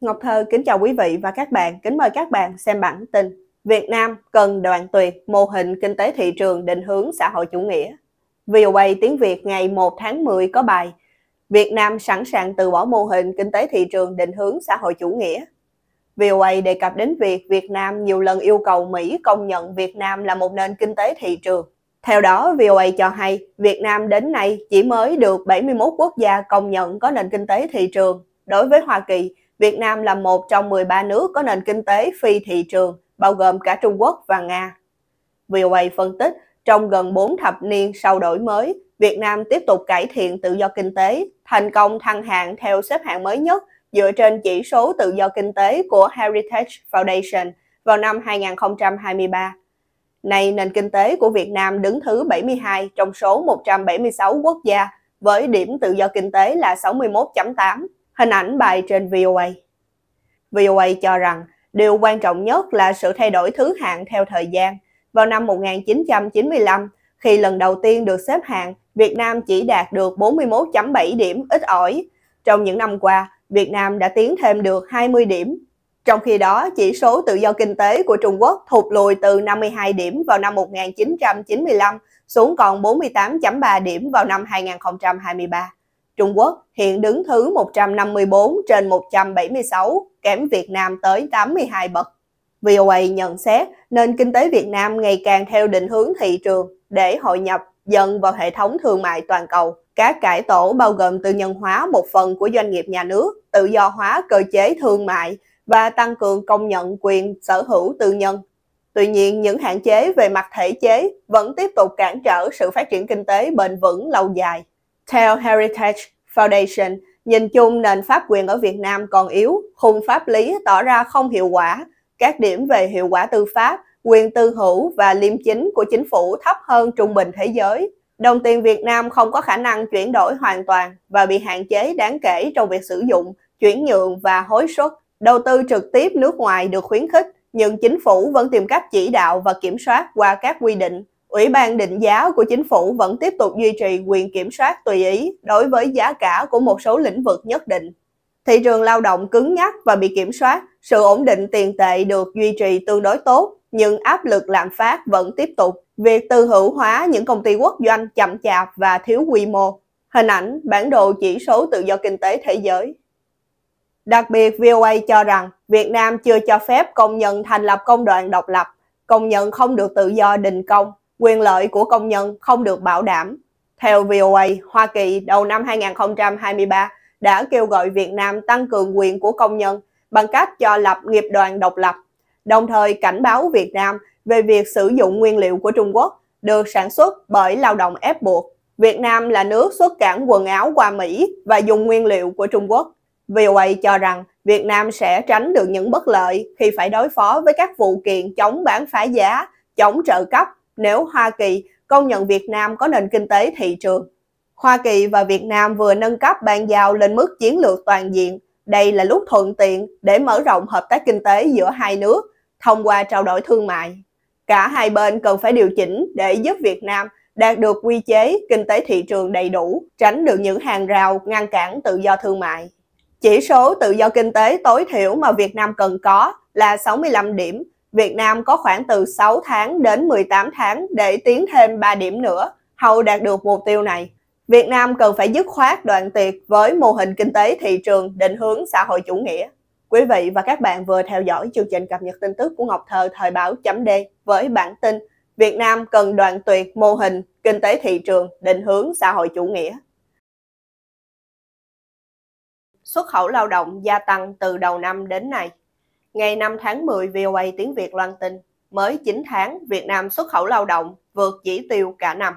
Ngọc Thơ kính chào quý vị và các bạn. Kính mời các bạn xem bản tin Việt Nam cần đoàn tuyệt mô hình kinh tế thị trường định hướng xã hội chủ nghĩa. VOA tiếng Việt ngày 1 tháng 10 có bài Việt Nam sẵn sàng từ bỏ mô hình kinh tế thị trường định hướng xã hội chủ nghĩa. VOA đề cập đến việc Việt Nam nhiều lần yêu cầu Mỹ công nhận Việt Nam là một nền kinh tế thị trường. Theo đó, VOA cho hay Việt Nam đến nay chỉ mới được 71 quốc gia công nhận có nền kinh tế thị trường. Đối với Hoa Kỳ, Việt Nam là một trong 13 nước có nền kinh tế phi thị trường, bao gồm cả Trung Quốc và Nga. VOA phân tích, trong gần 4 thập niên sau đổi mới, Việt Nam tiếp tục cải thiện tự do kinh tế, thành công thăng hạng theo xếp hạng mới nhất dựa trên chỉ số tự do kinh tế của Heritage Foundation vào năm 2023. Nay, nền kinh tế của Việt Nam đứng thứ 72 trong số 176 quốc gia với điểm tự do kinh tế là 61 Hình ảnh bài trên VOA. VOA cho rằng điều quan trọng nhất là sự thay đổi thứ hạng theo thời gian. Vào năm 1995, khi lần đầu tiên được xếp hạng, Việt Nam chỉ đạt được 41.7 điểm ít ỏi. Trong những năm qua, Việt Nam đã tiến thêm được 20 điểm. Trong khi đó, chỉ số tự do kinh tế của Trung Quốc thụt lùi từ 52 điểm vào năm 1995 xuống còn 48.3 điểm vào năm 2023. Trung Quốc hiện đứng thứ 154 trên 176, kém Việt Nam tới 82 bậc. VOA nhận xét nền kinh tế Việt Nam ngày càng theo định hướng thị trường để hội nhập dần vào hệ thống thương mại toàn cầu. Các cải tổ bao gồm tư nhân hóa một phần của doanh nghiệp nhà nước, tự do hóa cơ chế thương mại và tăng cường công nhận quyền sở hữu tư nhân. Tuy nhiên, những hạn chế về mặt thể chế vẫn tiếp tục cản trở sự phát triển kinh tế bền vững lâu dài. Theo Heritage Foundation, nhìn chung nền pháp quyền ở Việt Nam còn yếu, khung pháp lý tỏ ra không hiệu quả, các điểm về hiệu quả tư pháp, quyền tư hữu và liêm chính của chính phủ thấp hơn trung bình thế giới. Đồng tiền Việt Nam không có khả năng chuyển đổi hoàn toàn và bị hạn chế đáng kể trong việc sử dụng, chuyển nhượng và hối suất. Đầu tư trực tiếp nước ngoài được khuyến khích, nhưng chính phủ vẫn tìm cách chỉ đạo và kiểm soát qua các quy định Ủy ban định giá của chính phủ vẫn tiếp tục duy trì quyền kiểm soát tùy ý đối với giá cả của một số lĩnh vực nhất định. Thị trường lao động cứng nhắc và bị kiểm soát, sự ổn định tiền tệ được duy trì tương đối tốt, nhưng áp lực lạm phát vẫn tiếp tục. Việc tư hữu hóa những công ty quốc doanh chậm chạp và thiếu quy mô. Hình ảnh bản đồ chỉ số tự do kinh tế thế giới. Đặc biệt, VOA cho rằng Việt Nam chưa cho phép công nhân thành lập công đoàn độc lập, công nhân không được tự do đình công quyền lợi của công nhân không được bảo đảm. Theo VOA, Hoa Kỳ đầu năm 2023 đã kêu gọi Việt Nam tăng cường quyền của công nhân bằng cách cho lập nghiệp đoàn độc lập, đồng thời cảnh báo Việt Nam về việc sử dụng nguyên liệu của Trung Quốc được sản xuất bởi lao động ép buộc. Việt Nam là nước xuất cảng quần áo qua Mỹ và dùng nguyên liệu của Trung Quốc. VOA cho rằng Việt Nam sẽ tránh được những bất lợi khi phải đối phó với các vụ kiện chống bán phá giá, chống trợ cấp nếu Hoa Kỳ công nhận Việt Nam có nền kinh tế thị trường. Hoa Kỳ và Việt Nam vừa nâng cấp bàn giao lên mức chiến lược toàn diện. Đây là lúc thuận tiện để mở rộng hợp tác kinh tế giữa hai nước thông qua trao đổi thương mại. Cả hai bên cần phải điều chỉnh để giúp Việt Nam đạt được quy chế kinh tế thị trường đầy đủ, tránh được những hàng rào ngăn cản tự do thương mại. Chỉ số tự do kinh tế tối thiểu mà Việt Nam cần có là 65 điểm, Việt Nam có khoảng từ 6 tháng đến 18 tháng để tiến thêm 3 điểm nữa, hầu đạt được mục tiêu này. Việt Nam cần phải dứt khoát đoạn tuyệt với mô hình kinh tế thị trường định hướng xã hội chủ nghĩa. Quý vị và các bạn vừa theo dõi chương trình cập nhật tin tức của Ngọc Thơ thời báo chấm D với bản tin Việt Nam cần đoạn tuyệt mô hình kinh tế thị trường định hướng xã hội chủ nghĩa. Xuất khẩu lao động gia tăng từ đầu năm đến nay. Ngày 5 tháng 10, VOA tiếng Việt loan tin, mới 9 tháng, Việt Nam xuất khẩu lao động vượt chỉ tiêu cả năm.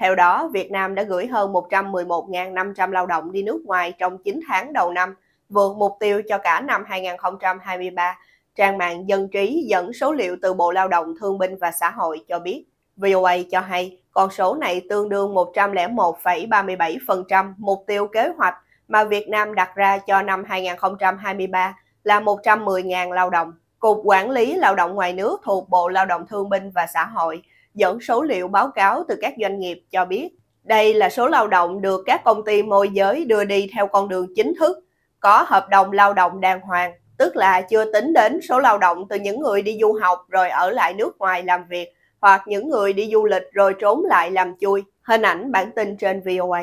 Theo đó, Việt Nam đã gửi hơn 111.500 lao động đi nước ngoài trong 9 tháng đầu năm, vượt mục tiêu cho cả năm 2023. Trang mạng Dân Trí dẫn số liệu từ Bộ Lao động Thương binh và Xã hội cho biết, VOA cho hay con số này tương đương 101,37% mục tiêu kế hoạch mà Việt Nam đặt ra cho năm 2023 là 110.000 lao động. Cục Quản lý Lao động ngoài nước thuộc Bộ Lao động Thương binh và Xã hội dẫn số liệu báo cáo từ các doanh nghiệp cho biết đây là số lao động được các công ty môi giới đưa đi theo con đường chính thức, có hợp đồng lao động đàng hoàng, tức là chưa tính đến số lao động từ những người đi du học rồi ở lại nước ngoài làm việc hoặc những người đi du lịch rồi trốn lại làm chui. Hình ảnh bản tin trên VOA.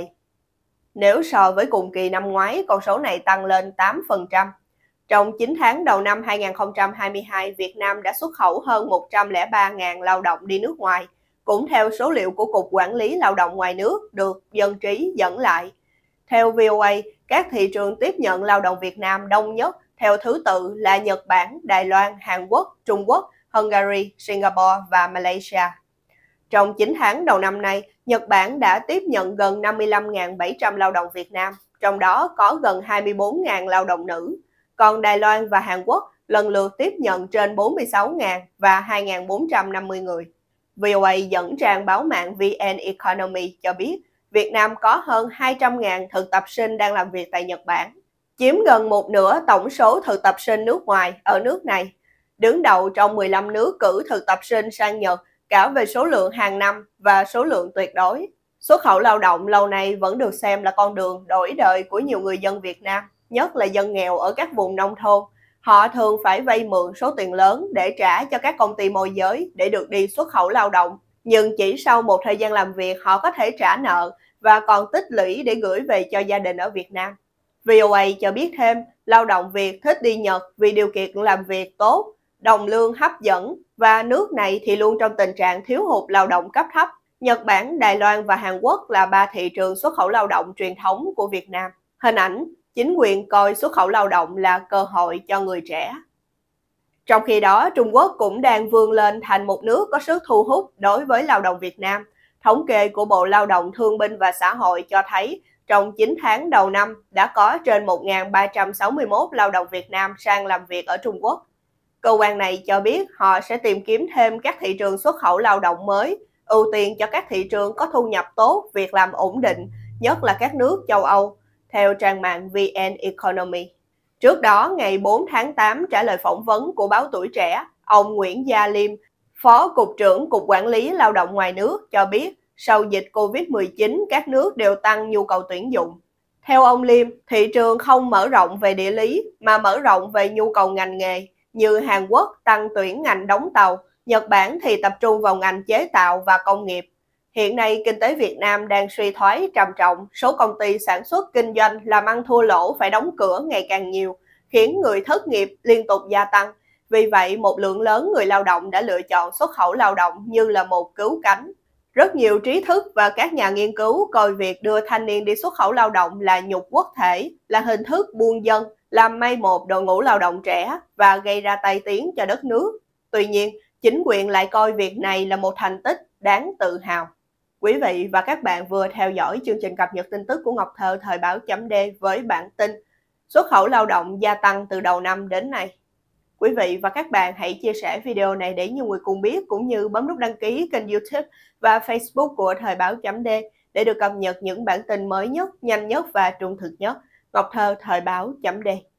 Nếu so với cùng kỳ năm ngoái, con số này tăng lên 8%. Trong 9 tháng đầu năm 2022, Việt Nam đã xuất khẩu hơn 103.000 lao động đi nước ngoài, cũng theo số liệu của Cục Quản lý Lao động ngoài nước được dân trí dẫn lại. Theo VOA, các thị trường tiếp nhận lao động Việt Nam đông nhất theo thứ tự là Nhật Bản, Đài Loan, Hàn Quốc, Trung Quốc, Hungary, Singapore và Malaysia. Trong 9 tháng đầu năm nay, Nhật Bản đã tiếp nhận gần 55.700 lao động Việt Nam, trong đó có gần 24.000 lao động nữ còn Đài Loan và Hàn Quốc lần lượt tiếp nhận trên 46.000 và 2.450 người. VOA dẫn trang báo mạng VN Economy cho biết Việt Nam có hơn 200.000 thực tập sinh đang làm việc tại Nhật Bản, chiếm gần một nửa tổng số thực tập sinh nước ngoài ở nước này, đứng đầu trong 15 nước cử thực tập sinh sang Nhật cả về số lượng hàng năm và số lượng tuyệt đối. Xuất khẩu lao động lâu nay vẫn được xem là con đường đổi đời của nhiều người dân Việt Nam nhất là dân nghèo ở các vùng nông thôn. Họ thường phải vay mượn số tiền lớn để trả cho các công ty môi giới để được đi xuất khẩu lao động. Nhưng chỉ sau một thời gian làm việc họ có thể trả nợ và còn tích lũy để gửi về cho gia đình ở Việt Nam. VOA cho biết thêm, lao động Việt thích đi Nhật vì điều kiện làm việc tốt, đồng lương hấp dẫn và nước này thì luôn trong tình trạng thiếu hụt lao động cấp thấp. Nhật Bản, Đài Loan và Hàn Quốc là ba thị trường xuất khẩu lao động truyền thống của Việt Nam. Hình ảnh chính quyền coi xuất khẩu lao động là cơ hội cho người trẻ. Trong khi đó, Trung Quốc cũng đang vươn lên thành một nước có sức thu hút đối với lao động Việt Nam. Thống kê của Bộ Lao động Thương binh và Xã hội cho thấy trong 9 tháng đầu năm đã có trên 1.361 lao động Việt Nam sang làm việc ở Trung Quốc. Cơ quan này cho biết họ sẽ tìm kiếm thêm các thị trường xuất khẩu lao động mới, ưu tiên cho các thị trường có thu nhập tốt, việc làm ổn định, nhất là các nước châu Âu, theo trang mạng VN Economy. Trước đó, ngày 4 tháng 8 trả lời phỏng vấn của báo Tuổi Trẻ, ông Nguyễn Gia Liêm, Phó Cục trưởng Cục Quản lý Lao động Ngoài nước cho biết sau dịch COVID-19 các nước đều tăng nhu cầu tuyển dụng. Theo ông Liêm, thị trường không mở rộng về địa lý mà mở rộng về nhu cầu ngành nghề như Hàn Quốc tăng tuyển ngành đóng tàu, Nhật Bản thì tập trung vào ngành chế tạo và công nghiệp. Hiện nay, kinh tế Việt Nam đang suy thoái trầm trọng, số công ty sản xuất kinh doanh làm ăn thua lỗ phải đóng cửa ngày càng nhiều, khiến người thất nghiệp liên tục gia tăng. Vì vậy, một lượng lớn người lao động đã lựa chọn xuất khẩu lao động như là một cứu cánh. Rất nhiều trí thức và các nhà nghiên cứu coi việc đưa thanh niên đi xuất khẩu lao động là nhục quốc thể, là hình thức buôn dân, làm may một đội ngũ lao động trẻ và gây ra tai tiếng cho đất nước. Tuy nhiên, chính quyền lại coi việc này là một thành tích đáng tự hào. Quý vị và các bạn vừa theo dõi chương trình cập nhật tin tức của Ngọc Thơ thời báo chấm D với bản tin Xuất khẩu lao động gia tăng từ đầu năm đến nay. Quý vị và các bạn hãy chia sẻ video này để nhiều người cùng biết cũng như bấm nút đăng ký kênh YouTube và Facebook của thời báo chấm D để được cập nhật những bản tin mới nhất, nhanh nhất và trung thực nhất. Ngọc Thơ thời báo chấm D.